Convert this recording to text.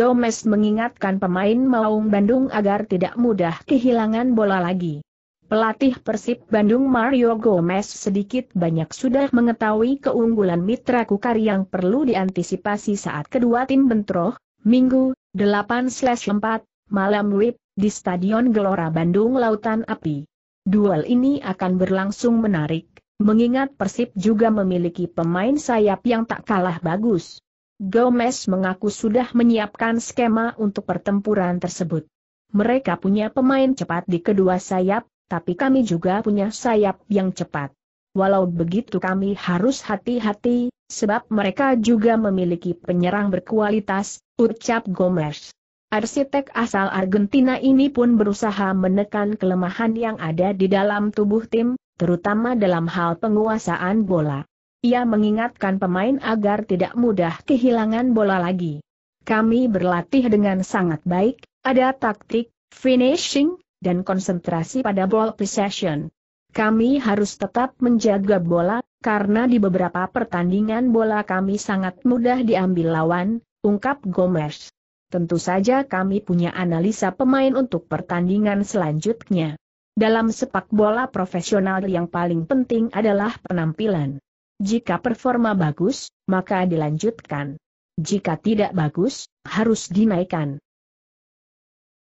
Gomez mengingatkan pemain Maung Bandung agar tidak mudah kehilangan bola lagi. Pelatih Persib Bandung Mario Gomez sedikit banyak sudah mengetahui keunggulan mitra Kukar yang perlu diantisipasi saat kedua tim bentroh, Minggu, 8-4, malam WIB, di Stadion Gelora Bandung Lautan Api. Duel ini akan berlangsung menarik, mengingat Persib juga memiliki pemain sayap yang tak kalah bagus. Gomez mengaku sudah menyiapkan skema untuk pertempuran tersebut. Mereka punya pemain cepat di kedua sayap, tapi kami juga punya sayap yang cepat. Walau begitu kami harus hati-hati, sebab mereka juga memiliki penyerang berkualitas, ucap Gomez. Arsitek asal Argentina ini pun berusaha menekan kelemahan yang ada di dalam tubuh tim, terutama dalam hal penguasaan bola. Ia mengingatkan pemain agar tidak mudah kehilangan bola lagi. Kami berlatih dengan sangat baik, ada taktik, finishing, dan konsentrasi pada ball possession. Kami harus tetap menjaga bola, karena di beberapa pertandingan bola kami sangat mudah diambil lawan, ungkap Gomez. Tentu saja kami punya analisa pemain untuk pertandingan selanjutnya. Dalam sepak bola profesional yang paling penting adalah penampilan. Jika performa bagus, maka dilanjutkan. Jika tidak bagus, harus dinaikkan.